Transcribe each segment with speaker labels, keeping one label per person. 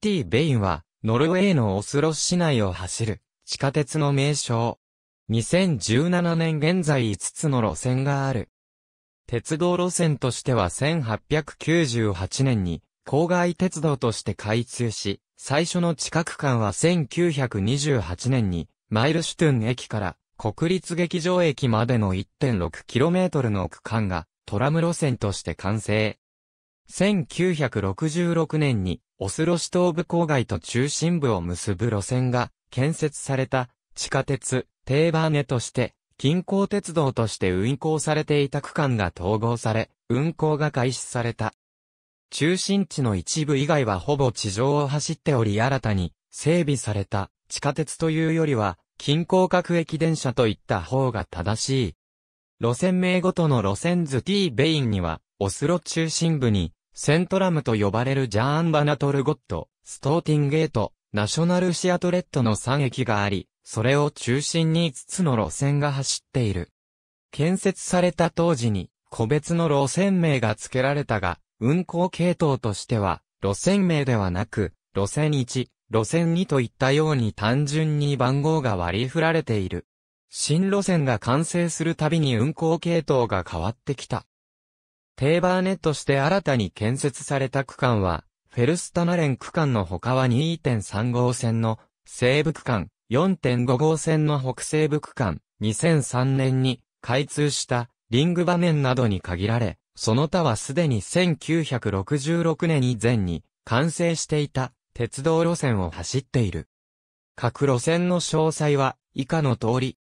Speaker 1: T ベインは、ノルウェーのオスロ市内を走る、地下鉄の名称。2017年現在5つの路線がある。鉄道路線としては1898年に、郊外鉄道として開通し、最初の地下区間は1928年に、マイルシュトゥン駅から国立劇場駅までの 1.6km の区間がトラム路線として完成。1966年に、オスロ市東部郊外と中心部を結ぶ路線が建設された地下鉄、テーバーネとして、近郊鉄道として運行されていた区間が統合され、運行が開始された。中心地の一部以外はほぼ地上を走っており新たに整備された地下鉄というよりは近郊各駅電車といった方が正しい。路線名ごとの路線図 T ベインにはオスロ中心部にセントラムと呼ばれるジャーンバナトルゴット、ストーティンゲート、ナショナルシアトレットの3駅があり、それを中心に5つの路線が走っている。建設された当時に、個別の路線名が付けられたが、運行系統としては、路線名ではなく、路線1、路線2といったように単純に番号が割り振られている。新路線が完成するたびに運行系統が変わってきた。テーバーネとして新たに建設された区間は、フェルスタナレン区間の他は2.3号線の西部区間、4.5号線の北西部区間、2003年に開通したリング場面などに限られ、その他はすでに1966年以前に完成していた鉄道路線を走っている。各路線の詳細は以下の通り、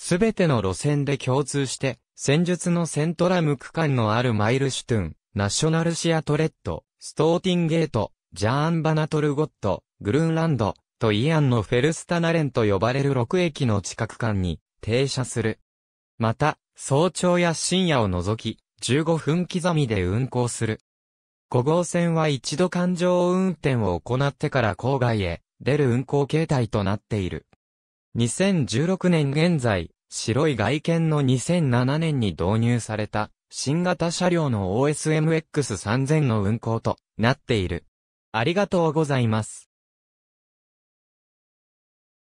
Speaker 1: すべての路線で共通して、戦術のセントラム区間のあるマイルシュトゥン、ナショナルシアトレット、ストーティンゲート、ジャーンバナトルゴット、グルーンランド、とイアンのフェルスタナレンと呼ばれる6駅の近く間に停車する。また、早朝や深夜を除き、15分刻みで運行する。5号線は一度環状運転を行ってから郊外へ出る運行形態となっている。2016年現在、白い外見の2007年に導入された新型車両の OSMX3000 の運行となっている。ありがとうございます。